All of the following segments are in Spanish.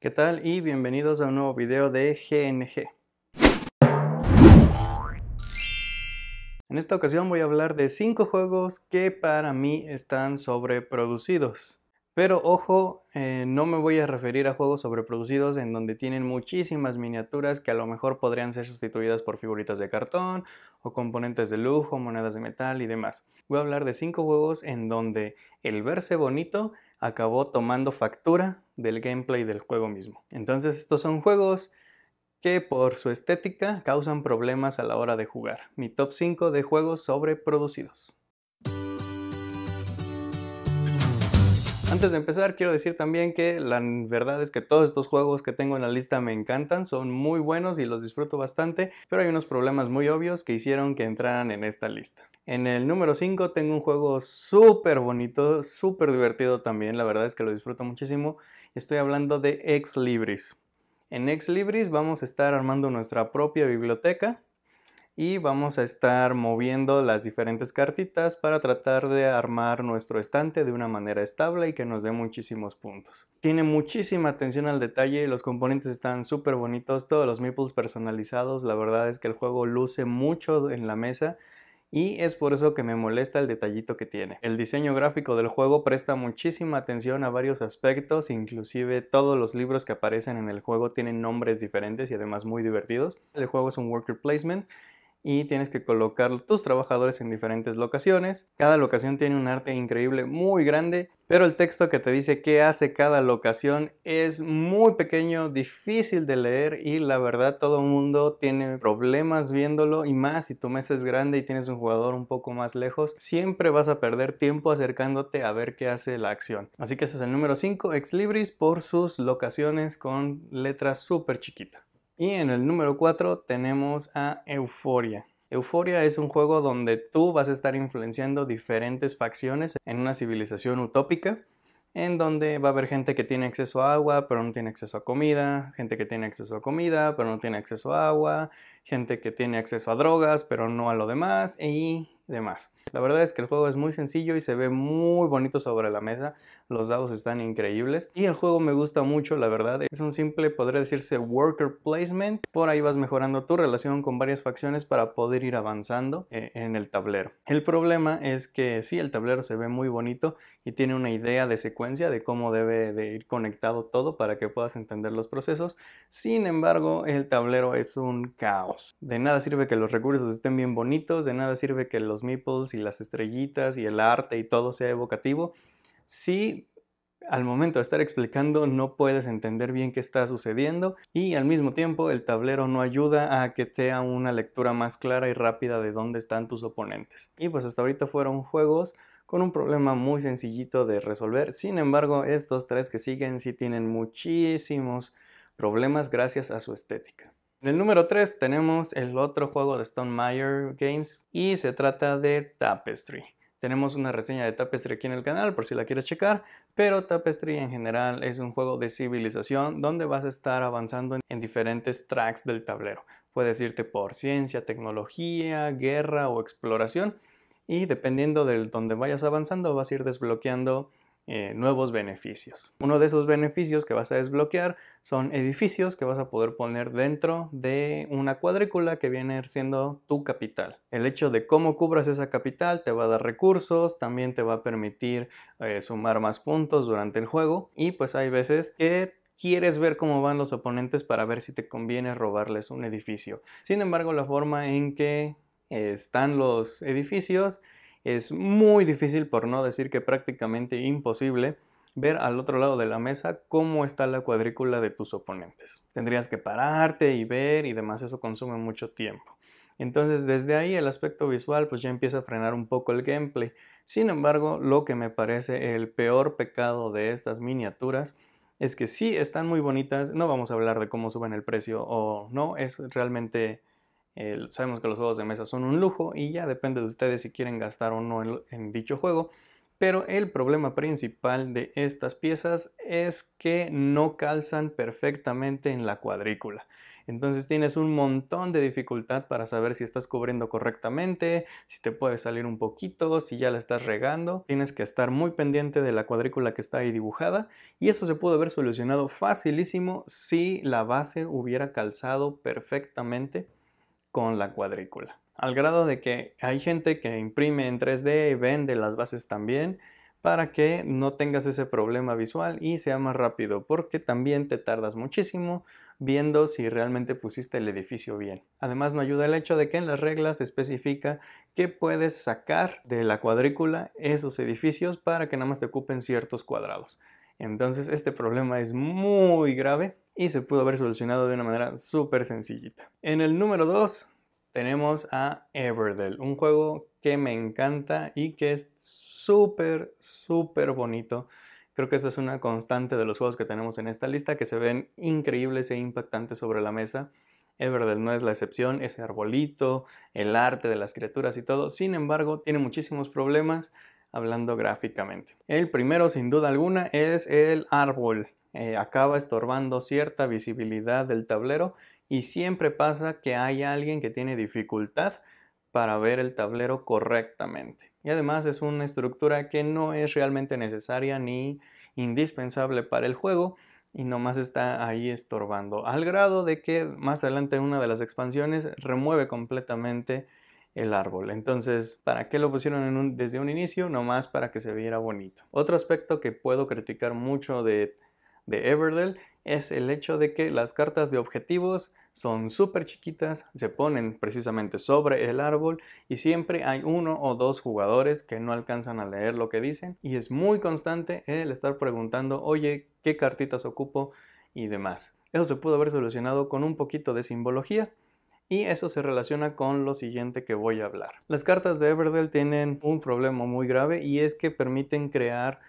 ¿Qué tal? Y bienvenidos a un nuevo video de GNG. En esta ocasión voy a hablar de 5 juegos que para mí están sobreproducidos. Pero ojo, eh, no me voy a referir a juegos sobreproducidos en donde tienen muchísimas miniaturas que a lo mejor podrían ser sustituidas por figuritas de cartón o componentes de lujo, monedas de metal y demás. Voy a hablar de 5 juegos en donde el verse bonito acabó tomando factura del gameplay del juego mismo. Entonces estos son juegos que por su estética causan problemas a la hora de jugar. Mi top 5 de juegos sobreproducidos. Antes de empezar, quiero decir también que la verdad es que todos estos juegos que tengo en la lista me encantan, son muy buenos y los disfruto bastante, pero hay unos problemas muy obvios que hicieron que entraran en esta lista. En el número 5 tengo un juego súper bonito, súper divertido también, la verdad es que lo disfruto muchísimo. Estoy hablando de Ex Libris. En Ex Libris vamos a estar armando nuestra propia biblioteca y vamos a estar moviendo las diferentes cartitas para tratar de armar nuestro estante de una manera estable y que nos dé muchísimos puntos. Tiene muchísima atención al detalle, los componentes están súper bonitos, todos los meeples personalizados, la verdad es que el juego luce mucho en la mesa y es por eso que me molesta el detallito que tiene. El diseño gráfico del juego presta muchísima atención a varios aspectos, inclusive todos los libros que aparecen en el juego tienen nombres diferentes y además muy divertidos. El juego es un worker placement y tienes que colocar tus trabajadores en diferentes locaciones. Cada locación tiene un arte increíble muy grande, pero el texto que te dice qué hace cada locación es muy pequeño, difícil de leer y la verdad todo el mundo tiene problemas viéndolo y más si tu mesa es grande y tienes un jugador un poco más lejos, siempre vas a perder tiempo acercándote a ver qué hace la acción. Así que ese es el número 5, Ex Libris, por sus locaciones con letras súper chiquita y en el número 4 tenemos a Euforia. Euforia es un juego donde tú vas a estar influenciando diferentes facciones en una civilización utópica, en donde va a haber gente que tiene acceso a agua pero no tiene acceso a comida, gente que tiene acceso a comida pero no tiene acceso a agua, gente que tiene acceso a drogas pero no a lo demás y demás. La verdad es que el juego es muy sencillo y se ve muy bonito sobre la mesa. Los dados están increíbles y el juego me gusta mucho, la verdad. Es un simple, podría decirse, worker placement. Por ahí vas mejorando tu relación con varias facciones para poder ir avanzando eh, en el tablero. El problema es que sí, el tablero se ve muy bonito y tiene una idea de secuencia de cómo debe de ir conectado todo para que puedas entender los procesos. Sin embargo, el tablero es un caos. De nada sirve que los recursos estén bien bonitos, de nada sirve que los meeples y las estrellitas y el arte y todo sea evocativo, si al momento de estar explicando no puedes entender bien qué está sucediendo y al mismo tiempo el tablero no ayuda a que sea una lectura más clara y rápida de dónde están tus oponentes. Y pues hasta ahorita fueron juegos con un problema muy sencillito de resolver. Sin embargo, estos tres que siguen sí tienen muchísimos problemas gracias a su estética. En el número 3 tenemos el otro juego de Stone Meyer Games y se trata de Tapestry. Tenemos una reseña de Tapestry aquí en el canal por si la quieres checar, pero Tapestry en general es un juego de civilización donde vas a estar avanzando en diferentes tracks del tablero. Puedes irte por ciencia, tecnología, guerra o exploración y dependiendo de donde vayas avanzando vas a ir desbloqueando eh, nuevos beneficios. Uno de esos beneficios que vas a desbloquear son edificios que vas a poder poner dentro de una cuadrícula que viene siendo tu capital. El hecho de cómo cubras esa capital te va a dar recursos, también te va a permitir eh, sumar más puntos durante el juego y pues hay veces que quieres ver cómo van los oponentes para ver si te conviene robarles un edificio. Sin embargo, la forma en que eh, están los edificios es muy difícil, por no decir que prácticamente imposible, ver al otro lado de la mesa cómo está la cuadrícula de tus oponentes. Tendrías que pararte y ver y demás, eso consume mucho tiempo. Entonces desde ahí el aspecto visual pues ya empieza a frenar un poco el gameplay. Sin embargo, lo que me parece el peor pecado de estas miniaturas es que sí están muy bonitas, no vamos a hablar de cómo suben el precio o no, es realmente sabemos que los juegos de mesa son un lujo y ya depende de ustedes si quieren gastar o no en, en dicho juego. Pero el problema principal de estas piezas es que no calzan perfectamente en la cuadrícula. Entonces tienes un montón de dificultad para saber si estás cubriendo correctamente, si te puede salir un poquito, si ya la estás regando. Tienes que estar muy pendiente de la cuadrícula que está ahí dibujada y eso se pudo haber solucionado facilísimo si la base hubiera calzado perfectamente la cuadrícula. Al grado de que hay gente que imprime en 3D y vende las bases también para que no tengas ese problema visual y sea más rápido, porque también te tardas muchísimo viendo si realmente pusiste el edificio bien. Además no ayuda el hecho de que en las reglas especifica que puedes sacar de la cuadrícula esos edificios para que nada más te ocupen ciertos cuadrados. Entonces este problema es muy grave y se pudo haber solucionado de una manera súper sencillita. En el número 2 tenemos a Everdell, un juego que me encanta y que es súper, súper bonito. Creo que esta es una constante de los juegos que tenemos en esta lista que se ven increíbles e impactantes sobre la mesa. Everdell no es la excepción, ese arbolito, el arte de las criaturas y todo. Sin embargo, tiene muchísimos problemas hablando gráficamente. El primero, sin duda alguna, es el árbol. Eh, acaba estorbando cierta visibilidad del tablero y siempre pasa que hay alguien que tiene dificultad para ver el tablero correctamente. Y además es una estructura que no es realmente necesaria ni indispensable para el juego y nomás está ahí estorbando, al grado de que más adelante en una de las expansiones remueve completamente el árbol. Entonces, ¿para qué lo pusieron en un, desde un inicio? Nomás para que se viera bonito. Otro aspecto que puedo criticar mucho de de Everdell es el hecho de que las cartas de objetivos son súper chiquitas, se ponen precisamente sobre el árbol y siempre hay uno o dos jugadores que no alcanzan a leer lo que dicen y es muy constante el estar preguntando, oye, ¿qué cartitas ocupo? y demás. Eso se pudo haber solucionado con un poquito de simbología. Y eso se relaciona con lo siguiente que voy a hablar. Las cartas de Everdell tienen un problema muy grave y es que permiten crear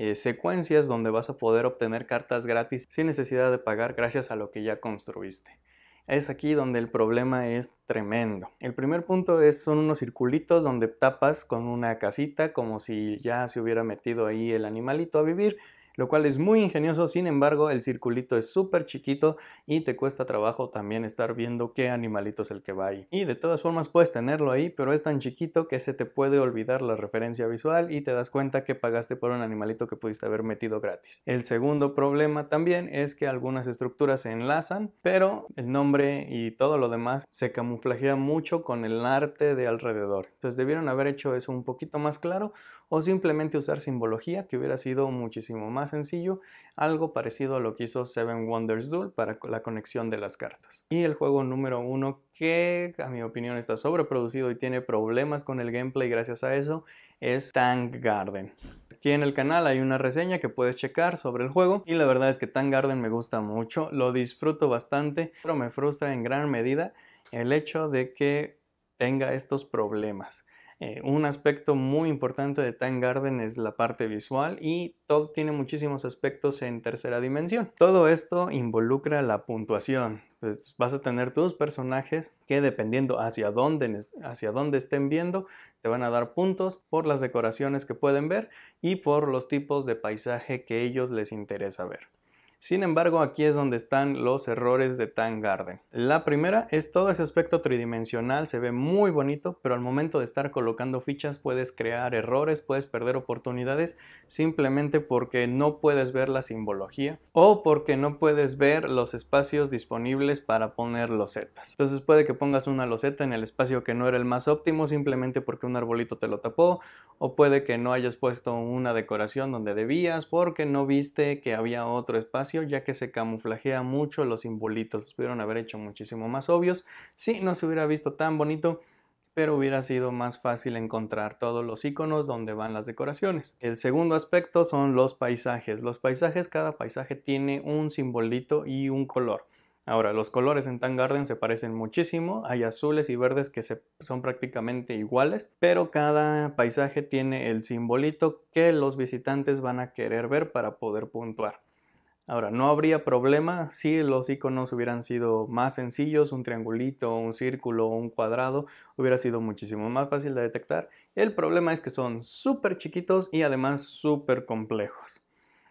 eh, secuencias donde vas a poder obtener cartas gratis sin necesidad de pagar gracias a lo que ya construiste. Es aquí donde el problema es tremendo. El primer punto es, son unos circulitos donde tapas con una casita como si ya se hubiera metido ahí el animalito a vivir lo cual es muy ingenioso, sin embargo el circulito es súper chiquito y te cuesta trabajo también estar viendo qué animalito es el que va ahí. Y de todas formas puedes tenerlo ahí, pero es tan chiquito que se te puede olvidar la referencia visual y te das cuenta que pagaste por un animalito que pudiste haber metido gratis. El segundo problema también es que algunas estructuras se enlazan, pero el nombre y todo lo demás se camuflajea mucho con el arte de alrededor. Entonces debieron haber hecho eso un poquito más claro o simplemente usar simbología que hubiera sido muchísimo más sencillo, algo parecido a lo que hizo Seven Wonders Duel para la conexión de las cartas. Y el juego número uno que a mi opinión está sobreproducido y tiene problemas con el gameplay gracias a eso es Tank Garden. Aquí en el canal hay una reseña que puedes checar sobre el juego y la verdad es que Tank Garden me gusta mucho, lo disfruto bastante, pero me frustra en gran medida el hecho de que tenga estos problemas. Eh, un aspecto muy importante de Time Garden es la parte visual y todo tiene muchísimos aspectos en tercera dimensión. Todo esto involucra la puntuación. Entonces vas a tener tus personajes que dependiendo hacia dónde, hacia dónde estén viendo, te van a dar puntos por las decoraciones que pueden ver y por los tipos de paisaje que ellos les interesa ver. Sin embargo, aquí es donde están los errores de Tang Garden. La primera es todo ese aspecto tridimensional, se ve muy bonito, pero al momento de estar colocando fichas puedes crear errores, puedes perder oportunidades simplemente porque no puedes ver la simbología o porque no puedes ver los espacios disponibles para poner losetas. Entonces puede que pongas una loseta en el espacio que no era el más óptimo simplemente porque un arbolito te lo tapó o puede que no hayas puesto una decoración donde debías porque no viste que había otro espacio ya que se camuflajea mucho los simbolitos, pudieron haber hecho muchísimo más obvios, si sí, no se hubiera visto tan bonito, pero hubiera sido más fácil encontrar todos los iconos donde van las decoraciones. El segundo aspecto son los paisajes. Los paisajes, cada paisaje tiene un simbolito y un color. Ahora, los colores en Tang Garden se parecen muchísimo, hay azules y verdes que se, son prácticamente iguales, pero cada paisaje tiene el simbolito que los visitantes van a querer ver para poder puntuar. Ahora, no habría problema si los iconos hubieran sido más sencillos, un triangulito, un círculo, un cuadrado, hubiera sido muchísimo más fácil de detectar. El problema es que son súper chiquitos y además súper complejos.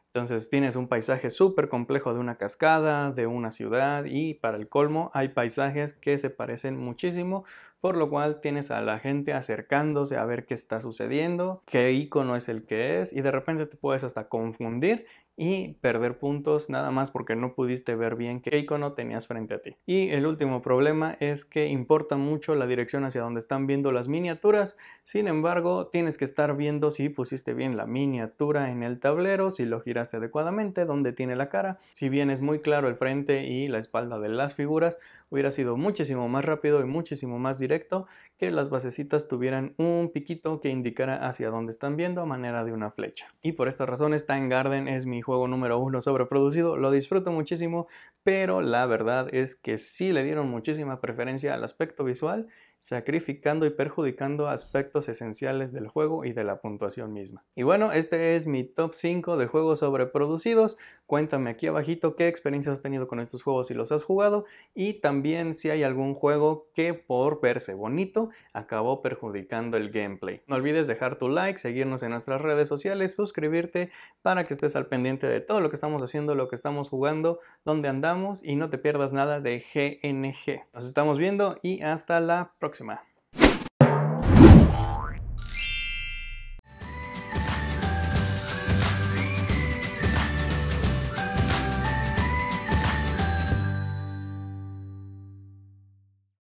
Entonces tienes un paisaje súper complejo de una cascada, de una ciudad y para el colmo hay paisajes que se parecen muchísimo por lo cual tienes a la gente acercándose a ver qué está sucediendo, qué icono es el que es y de repente te puedes hasta confundir y perder puntos nada más porque no pudiste ver bien qué icono tenías frente a ti. Y el último problema es que importa mucho la dirección hacia donde están viendo las miniaturas, sin embargo tienes que estar viendo si pusiste bien la miniatura en el tablero, si lo giraste adecuadamente, dónde tiene la cara, si bien es muy claro el frente y la espalda de las figuras, hubiera sido muchísimo más rápido y muchísimo más directo directo, que las basecitas tuvieran un piquito que indicara hacia dónde están viendo a manera de una flecha. Y por esta razón en Garden es mi juego número uno sobreproducido, lo disfruto muchísimo, pero la verdad es que sí le dieron muchísima preferencia al aspecto visual sacrificando y perjudicando aspectos esenciales del juego y de la puntuación misma. Y bueno, este es mi top 5 de juegos sobreproducidos. Cuéntame aquí abajito qué experiencias has tenido con estos juegos si los has jugado y también si hay algún juego que por verse bonito acabó perjudicando el gameplay. No olvides dejar tu like, seguirnos en nuestras redes sociales, suscribirte para que estés al pendiente de todo lo que estamos haciendo, lo que estamos jugando, dónde andamos y no te pierdas nada de GNG. Nos estamos viendo y hasta la próxima próxima.